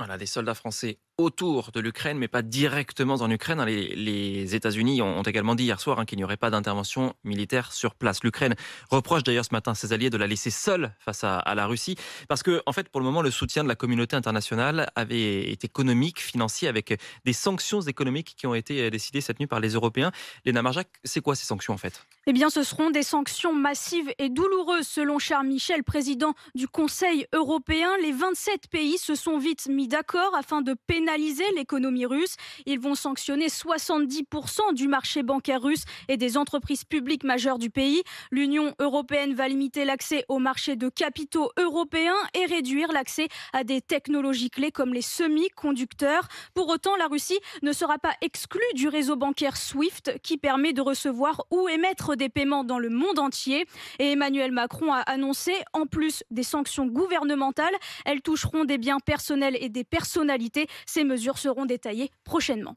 Voilà, des soldats français autour de l'Ukraine, mais pas directement en Ukraine. Les, États-Unis ont, également dit hier soir hein, qu'il n'y aurait pas d'intervention militaire sur place. L'Ukraine reproche d'ailleurs ce matin ses alliés de la laisser seule face à, la Russie, parce que en fait, pour le moment, le soutien de la communauté internationale avait été économique, financier, avec des sanctions économiques qui ont été décidées cette nuit par les Européens. Léna Marjac, c'est quoi ces sanctions en fait Eh bien, ce seront des sanctions massives et douloureuses, selon Charles Michel, président du Conseil européen. Les 27 pays se sont vite mis d'accord afin de pénaliser l'économie russe. Ils vont sanctionner 70% du marché bancaire russe et des entreprises publiques majeures du pays. L'Union européenne va limiter l'accès au marché de capitaux européens et réduire l'accès à des technologies clés comme les semi-conducteurs. Pour autant, la Russie ne sera pas exclue du réseau bancaire SWIFT qui permet de recevoir ou émettre des paiements dans le monde entier. Et Emmanuel Macron a annoncé, en plus des sanctions gouvernementales, elles toucheront des biens personnels et des personnalités. C'est ces mesures seront détaillées prochainement.